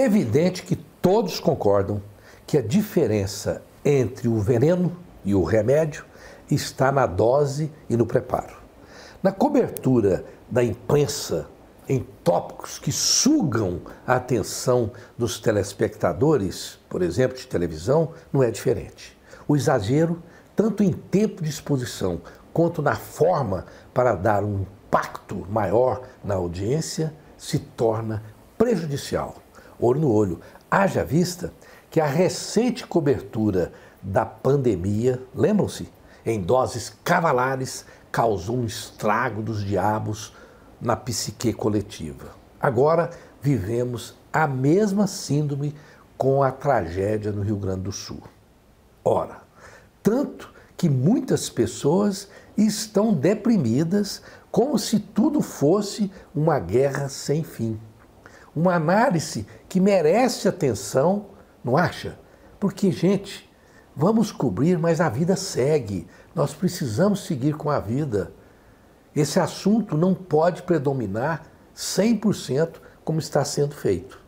Evidente que todos concordam que a diferença entre o veneno e o remédio está na dose e no preparo. Na cobertura da imprensa em tópicos que sugam a atenção dos telespectadores, por exemplo, de televisão, não é diferente. O exagero, tanto em tempo de exposição quanto na forma para dar um impacto maior na audiência, se torna prejudicial olho no olho. Haja vista que a recente cobertura da pandemia, lembram-se, em doses cavalares, causou um estrago dos diabos na psique coletiva. Agora vivemos a mesma síndrome com a tragédia no Rio Grande do Sul. Ora, tanto que muitas pessoas estão deprimidas como se tudo fosse uma guerra sem fim uma análise que merece atenção, não acha? Porque, gente, vamos cobrir, mas a vida segue. Nós precisamos seguir com a vida. Esse assunto não pode predominar 100% como está sendo feito.